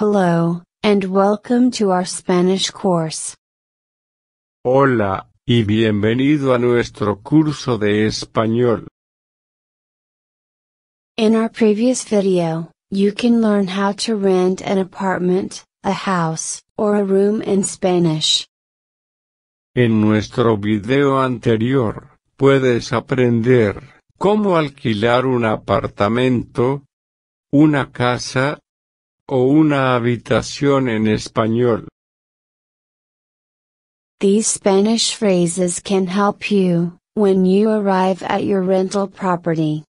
Hello, and welcome to our Spanish course. Hola, y bienvenido a nuestro curso de español. In our previous video, you can learn how to rent an apartment, a house, or a room in Spanish. En nuestro video anterior, puedes aprender cómo alquilar un apartamento, una casa, o una habitación en español. These Spanish phrases can help you when you arrive at your rental property.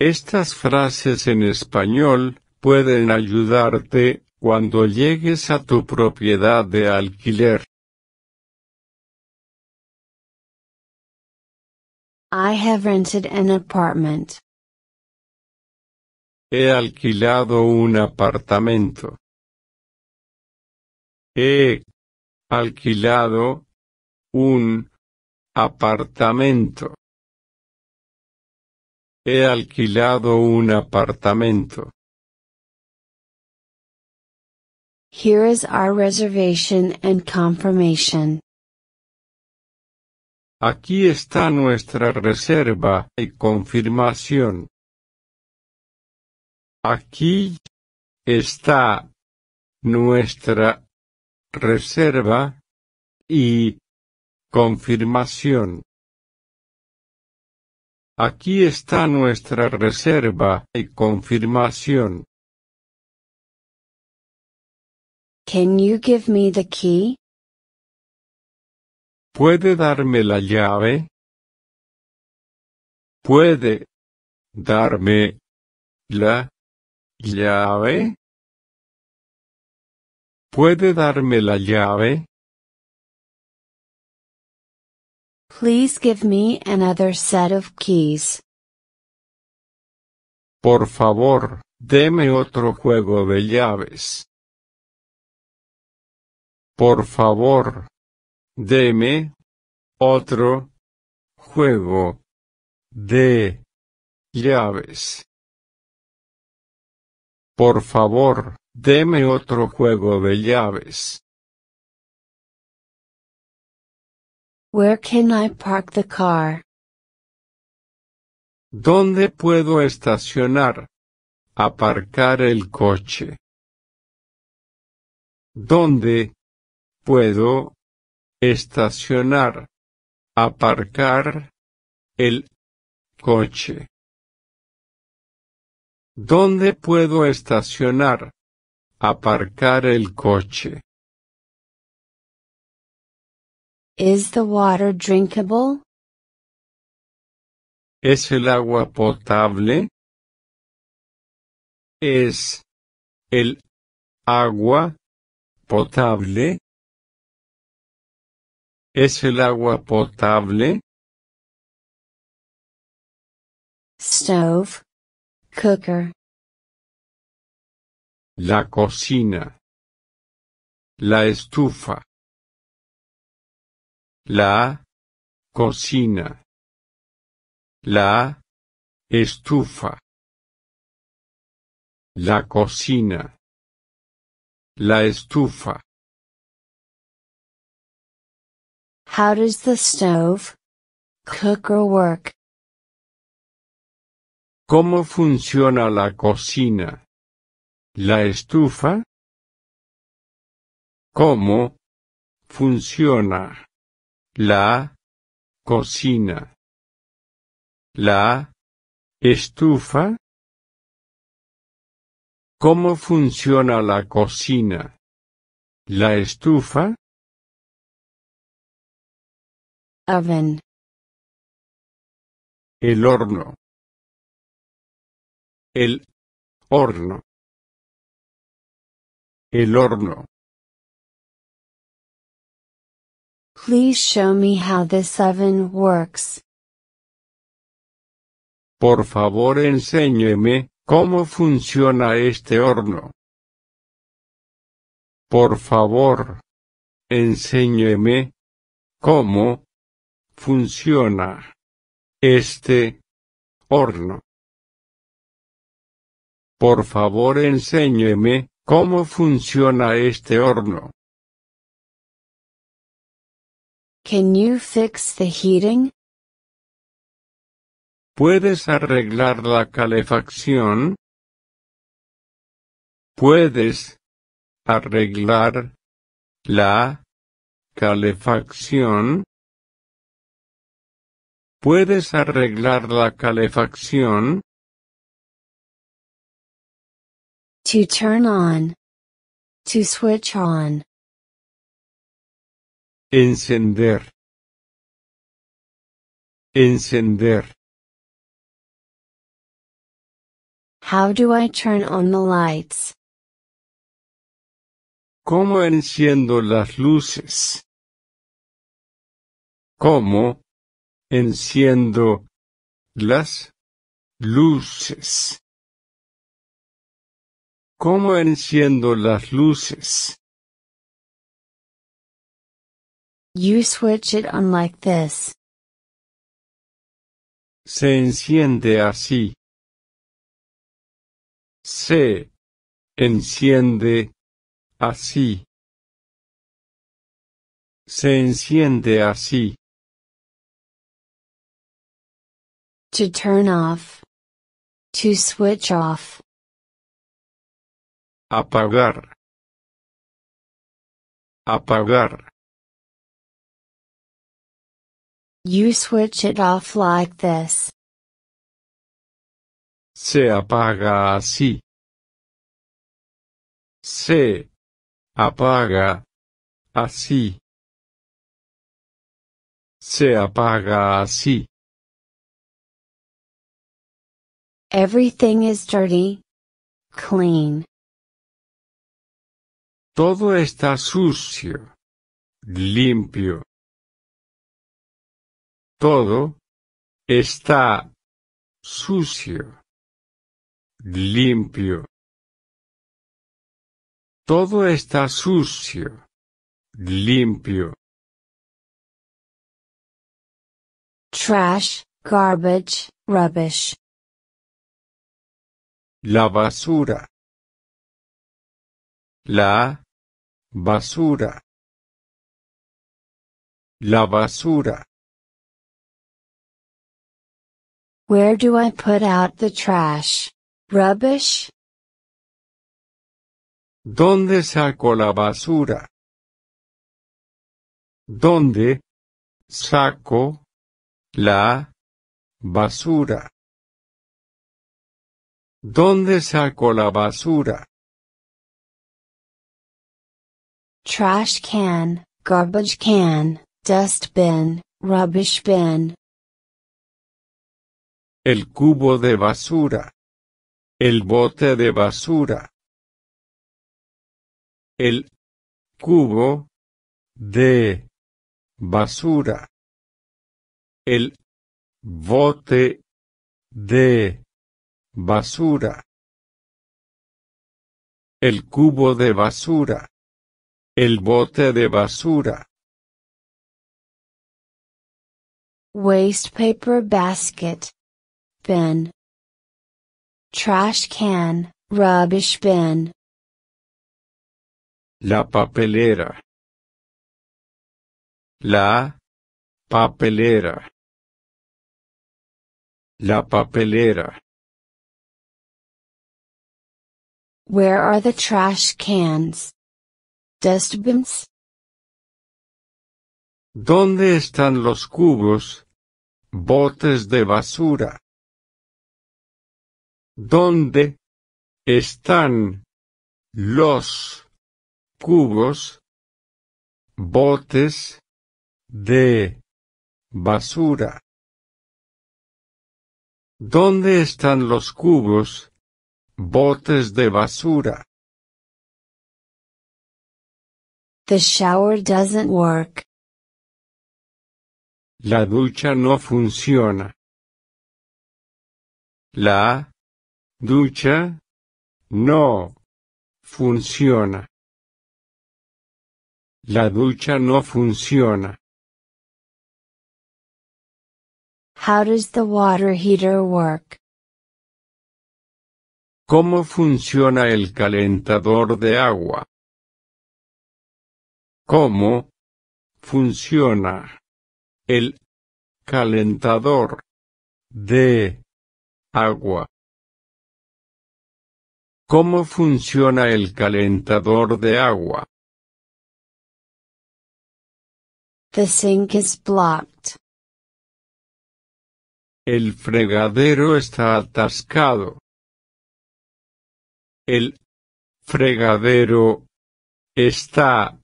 Estas frases en español pueden ayudarte cuando llegues a tu propiedad de alquiler. I have rented an apartment. He alquilado un apartamento. He alquilado un apartamento. He alquilado un apartamento. Here is our reservation and confirmation. Aquí está nuestra reserva y confirmación. Aquí está nuestra reserva y confirmación. Aquí está nuestra reserva y confirmación. Can you give ¿Puede darme la llave? ¿Puede darme la Llave. ¿Puede darme la llave? Please give me another set of keys. Por favor, deme otro juego de llaves. Por favor, deme otro juego de llaves. Por favor, deme otro juego de llaves. Where can I park the car? ¿Dónde puedo estacionar? Aparcar el coche. ¿Dónde puedo estacionar? Aparcar el coche. ¿Dónde puedo estacionar? Aparcar el coche. Is the water drinkable? ¿Es el agua potable? ¿Es el agua potable? ¿Es el agua potable? Stove. Cooker. La cocina. La estufa. La cocina. La estufa. La cocina. La estufa. How does the stove cooker work? ¿Cómo funciona la cocina? ¿La estufa? ¿Cómo funciona la cocina? ¿La estufa? ¿Cómo funciona la cocina? ¿La estufa? El horno. El horno. El horno. Please show me how this oven works. Por favor, enséñeme cómo funciona este horno. Por favor, enséñeme cómo funciona este horno. Por favor enséñeme, ¿cómo funciona este horno? Can you fix the heating? ¿Puedes arreglar la calefacción? ¿Puedes arreglar la calefacción? ¿Puedes arreglar la calefacción? To turn on. To switch on. Encender. Encender. How do I turn on the lights? ¿Cómo enciendo las luces? ¿Cómo enciendo las luces? ¿Cómo enciendo las luces? You switch it on like this. Se enciende así. Se enciende así. Se enciende así. To turn off. To switch off. apagar apagar You switch it off like this. Se apaga así. Se apaga así. Se apaga así. Everything is dirty, clean. Todo está sucio. Limpio. Todo está sucio. Limpio. Todo está sucio. Limpio. Trash, garbage, rubbish. La basura. La basura la basura Where do I put out the trash? Rubbish? ¿Dónde saco la basura? ¿Dónde saco la basura? ¿Dónde saco la basura? trash can, garbage can, dust bin, rubbish bin. El cubo de basura. El bote de basura. El cubo de basura. El bote de basura. El cubo de basura. El bote de basura. Waste paper basket. Bin. Trash can, rubbish bin. La papelera. La papelera. La papelera. Where are the trash cans? ¿Dónde están los cubos? Botes de basura. ¿Dónde están los cubos? Botes de basura. ¿Dónde están los cubos? Botes de basura. The shower doesn't work. La ducha no funciona. La ducha no funciona. La ducha no funciona. How does the water heater work? ¿Cómo funciona el calentador de agua? ¿Cómo funciona el calentador de agua? ¿Cómo funciona el calentador de agua? The sink is blocked. El fregadero está atascado. El fregadero está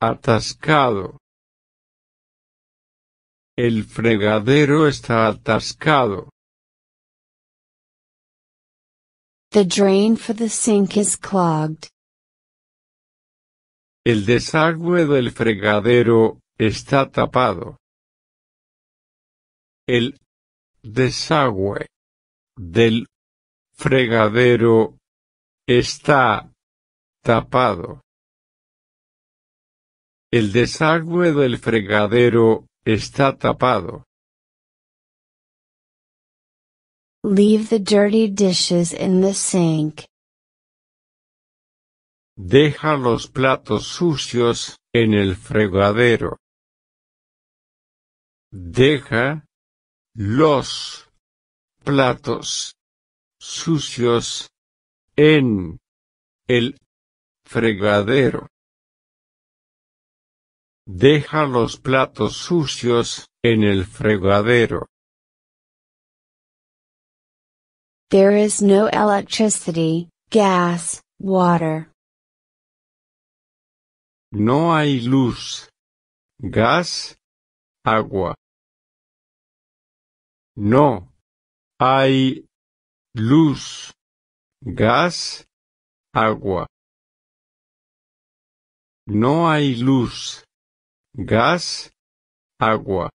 atascado. El fregadero está atascado. The drain for the sink is clogged. El desagüe del fregadero está tapado. El desagüe del fregadero está tapado. El desagüe del fregadero está tapado. Deja los platos sucios en el fregadero. Deja los platos sucios en el fregadero. Deja los platos sucios en el fregadero. There is no electricity, gas, water. No hay luz, gas, agua. No hay luz, gas, agua. No hay luz, gas, agua.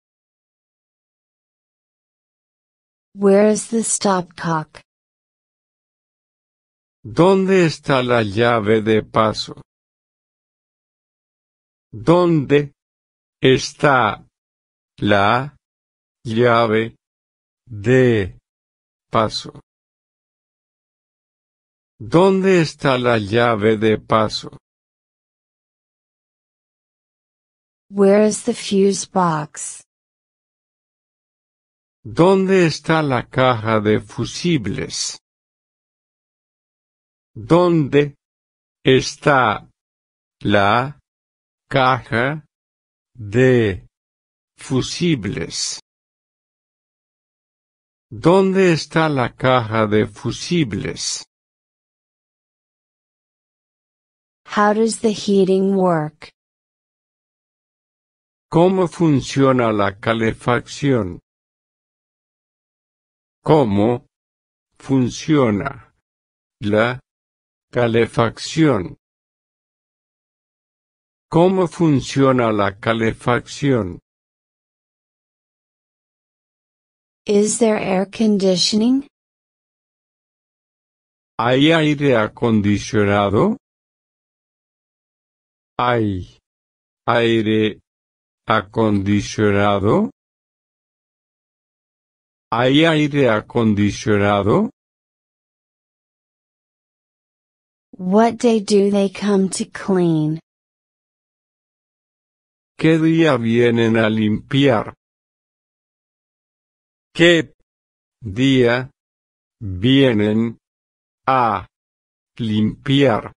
the ¿Dónde está la llave de paso? ¿Dónde está la llave de paso? ¿Dónde está la llave de paso? Where is the fuse box? ¿Dónde está la caja de fusibles? ¿Dónde está la caja de fusibles? ¿Dónde está la caja de fusibles? How does the heating work? ¿Cómo funciona la calefacción? ¿Cómo funciona la calefacción? ¿Cómo funciona la calefacción? Is there air conditioning? ¿Hay aire acondicionado? ¿Hay aire acondicionado? ¿Hay aire acondicionado? What day do they come to clean? ¿Qué día vienen a limpiar? ¿Qué día vienen a limpiar?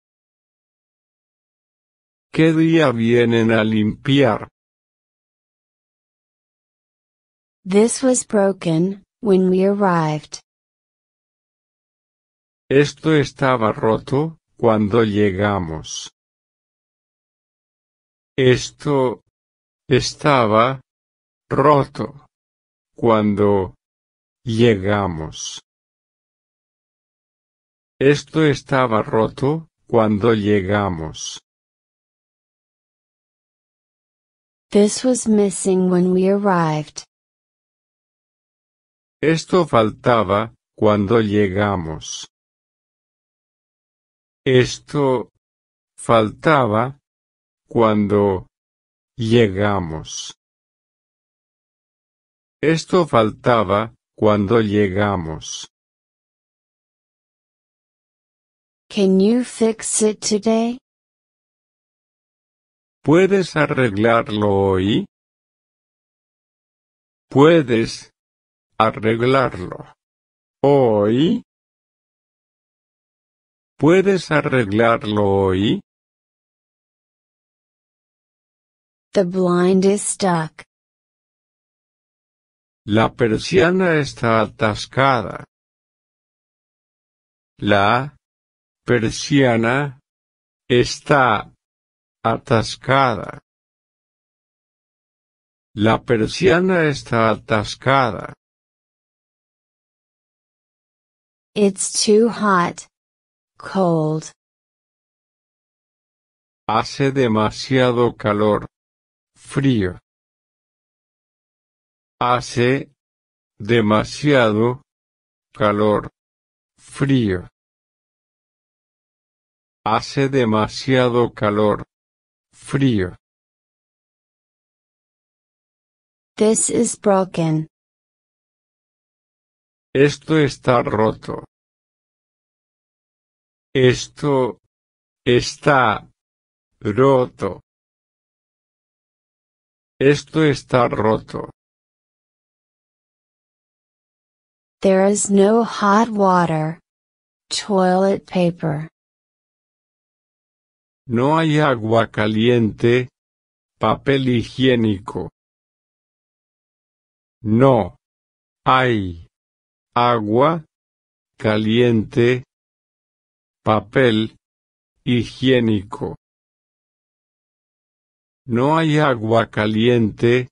¿Qué día vienen a limpiar? This was broken, when we arrived. Esto estaba roto, cuando llegamos. Esto estaba roto cuando llegamos. Esto estaba roto cuando llegamos. This was missing when we arrived. Esto faltaba, cuando llegamos. Esto faltaba, cuando llegamos. Esto faltaba, cuando llegamos. Can you fix it today? ¿Puedes arreglarlo hoy? ¿Puedes arreglarlo. Hoy. ¿Puedes arreglarlo hoy? The blind is stuck. La persiana está atascada. La persiana está atascada. La persiana está atascada. It's too hot. Cold. Hace demasiado calor. Frío. Hace demasiado calor. Frío. Hace demasiado calor. Frío. This is broken. Esto está roto. Esto está roto. Esto está roto. There is no hot water. Toilet paper. No hay agua caliente. Papel higiénico. No. Hay agua, caliente, papel, higiénico. No hay agua caliente,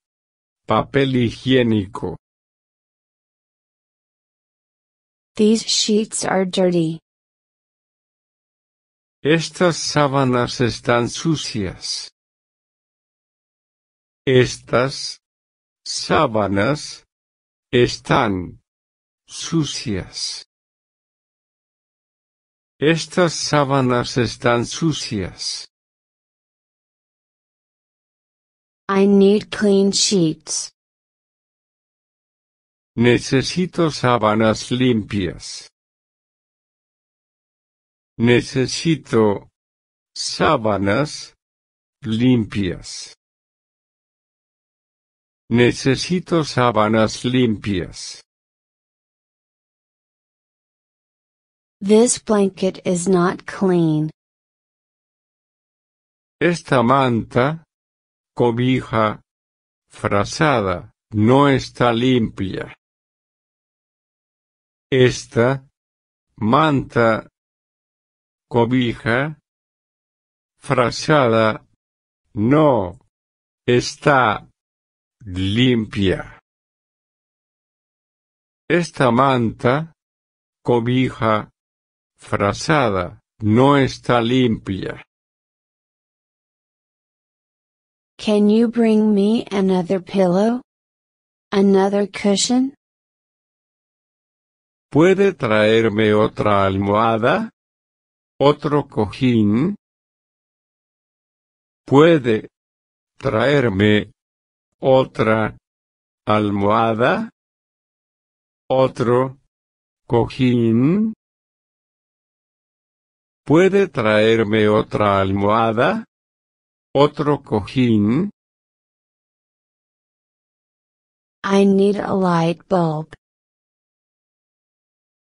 papel higiénico. These sheets are dirty. Estas sábanas están sucias. Estas sábanas están sucias. Estas sábanas están sucias. I need clean sheets. Necesito sábanas limpias. Necesito sábanas limpias. Necesito sábanas limpias. This blanket is not clean. Esta manta, cobija, frazada, no está limpia. Esta, manta, cobija, frazada, no, está, limpia. Esta manta, cobija, frazada, no está limpia. Can you bring me another pillow? Another cushion? ¿Puede traerme otra almohada? ¿Otro cojín? ¿Puede traerme otra almohada? ¿Otro cojín? ¿Puede traerme otra almohada? ¿Otro cojín?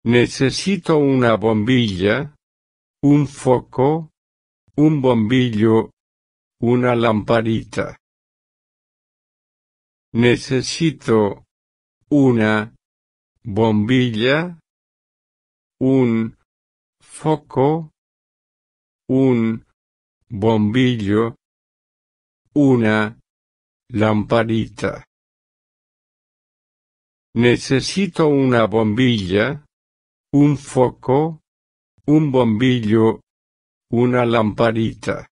Necesito una bombilla, un foco, un bombillo, una lamparita. Necesito una bombilla, un foco, un bombillo, una lamparita. Necesito una bombilla, un foco, un bombillo, una lamparita.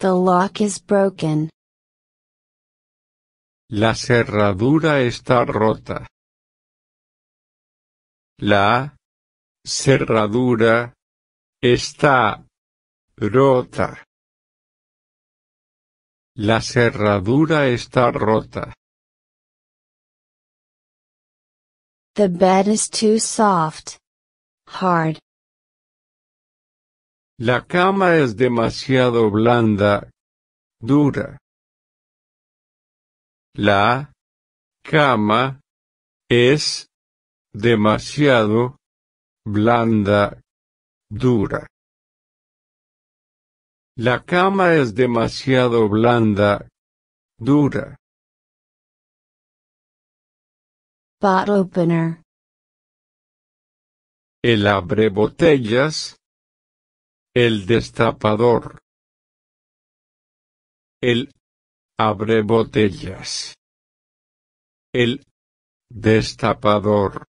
The lock is broken. La cerradura está rota. La cerradura está rota. La cerradura está rota. The bed is too soft. Hard. La cama es demasiado blanda. Dura. La cama es demasiado blanda, dura. La cama es demasiado blanda, dura. Bottle opener. El abre botellas. El destapador. El abre botellas. El destapador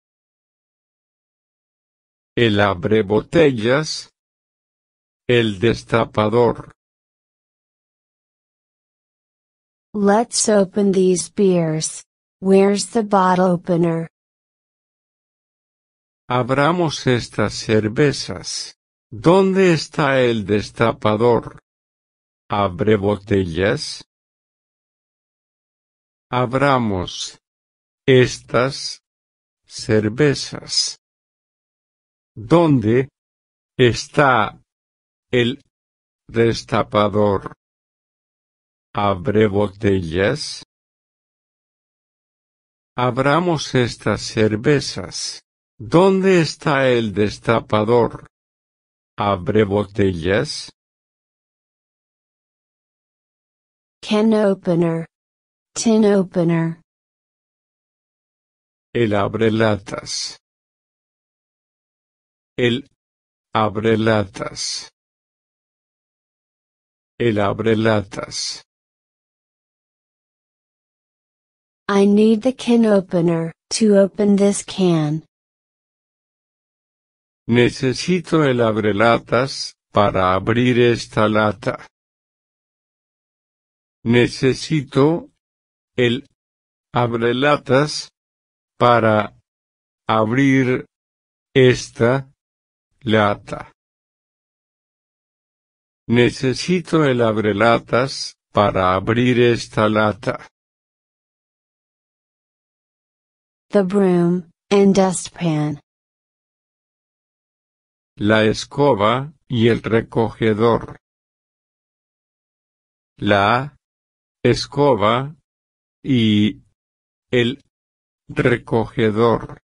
el abre botellas? el destapador. Let's open these beers. Where's the bottle opener? Abramos estas cervezas. ¿Dónde está el destapador? Abre botellas. Abramos estas cervezas. ¿Dónde está el destapador? Abre botellas. Abramos estas cervezas. ¿Dónde está el destapador? Abre botellas. Can opener. Tin opener. El abre latas. El abrelatas. El abrelatas. I need the can opener to open this can. Necesito el abrelatas para abrir esta lata. Necesito el abrelatas para abrir esta lata. Necesito el abrelatas, para abrir esta lata. The broom, and dustpan. La escoba, y el recogedor. La escoba y el recogedor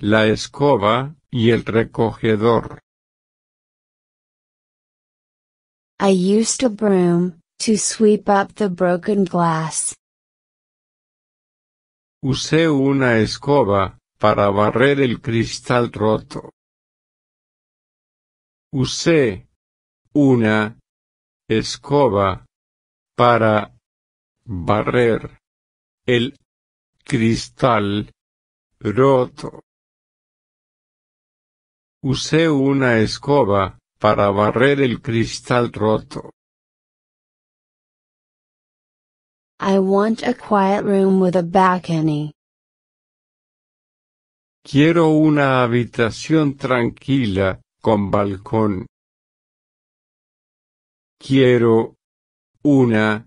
la escoba, y el recogedor. I used a broom, to sweep up the broken glass. Usé una escoba, para barrer el cristal roto. Usé una escoba para barrer el cristal roto. Usé una escoba, para barrer el cristal roto. I want a quiet room with a balcony. Quiero una habitación tranquila, con balcón. Quiero una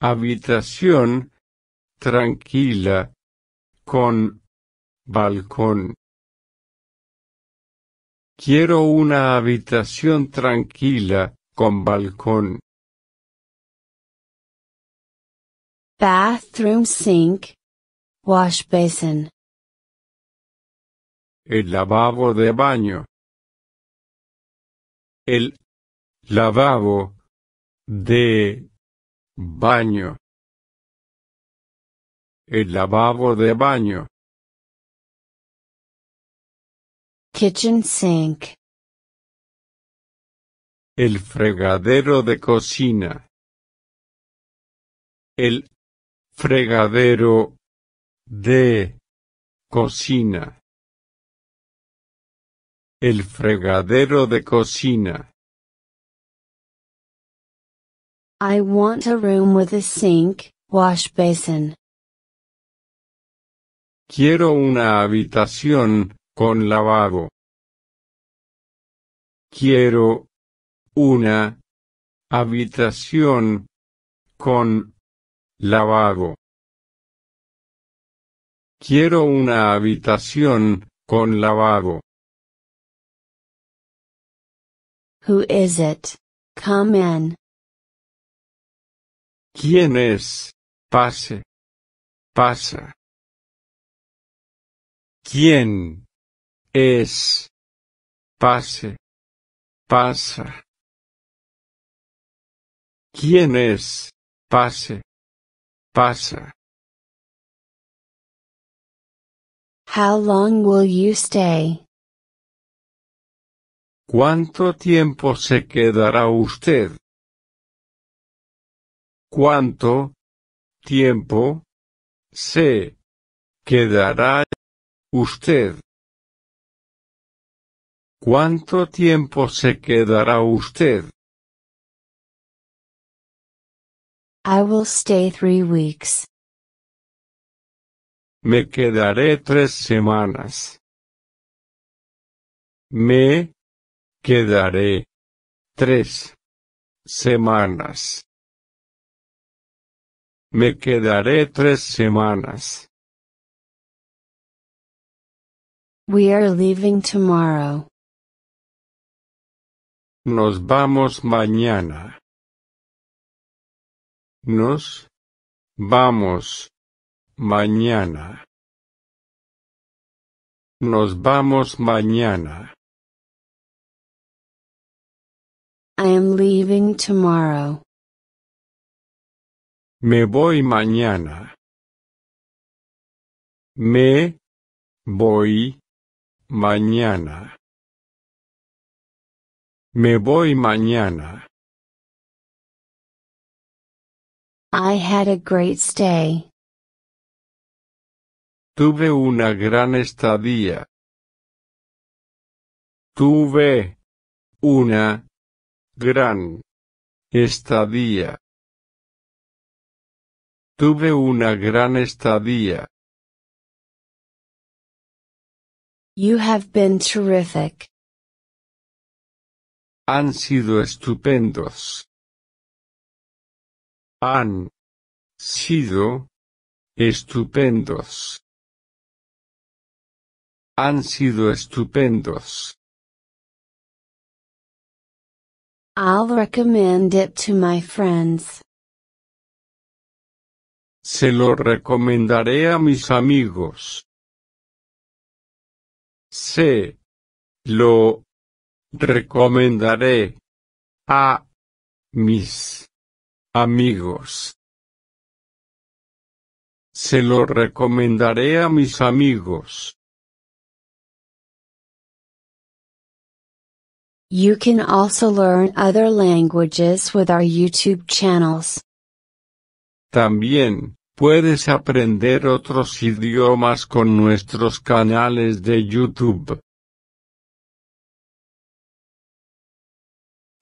habitación tranquila con balcón. Quiero una habitación tranquila, con balcón. Bathroom sink, wash basin. El lavabo de baño. El lavabo de baño. El lavabo de baño. Kitchen sink. El fregadero de cocina. El fregadero de cocina. El fregadero de cocina. I want a room with a sink, wash basin. Quiero una habitación con lavabo. Quiero una habitación con lavabo. Quiero una habitación con lavabo. Who is it? Come in. ¿Quién es? Pase. Pasa. ¿Quién? es, pase, pasa. ¿Quién es? Pase, pasa. How long will you stay? ¿Cuánto tiempo se quedará usted? ¿Cuánto tiempo se quedará usted? ¿Cuánto tiempo se quedará usted? I will stay three weeks. Me quedaré tres semanas. Me quedaré tres semanas. Me quedaré tres semanas. We are leaving tomorrow. Nos vamos mañana. Nos vamos mañana. Nos vamos mañana. I am leaving tomorrow. Me voy mañana. Me voy mañana. Me voy mañana. I had a great stay. Tuve una gran estadía. Tuve una gran estadía. Tuve una gran estadía. You have been terrific. Han sido estupendos. Han sido estupendos. Han sido estupendos. I'll recommend it to my friends. Se lo recomendaré a mis amigos. Se lo Recomendaré a mis amigos. Se lo recomendaré a mis amigos. You can also learn other languages with our YouTube channels. También, puedes aprender otros idiomas con nuestros canales de YouTube.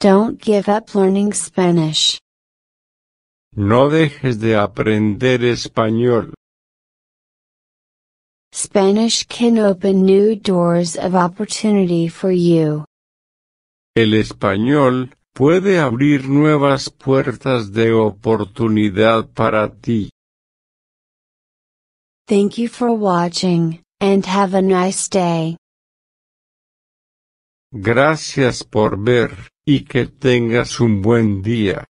Don't give up learning Spanish. No dejes de aprender español. Spanish can open new doors of opportunity for you. El español puede abrir nuevas puertas de oportunidad para ti. Thank you for watching, and have a nice day. Gracias por ver. y que tengas un buen día.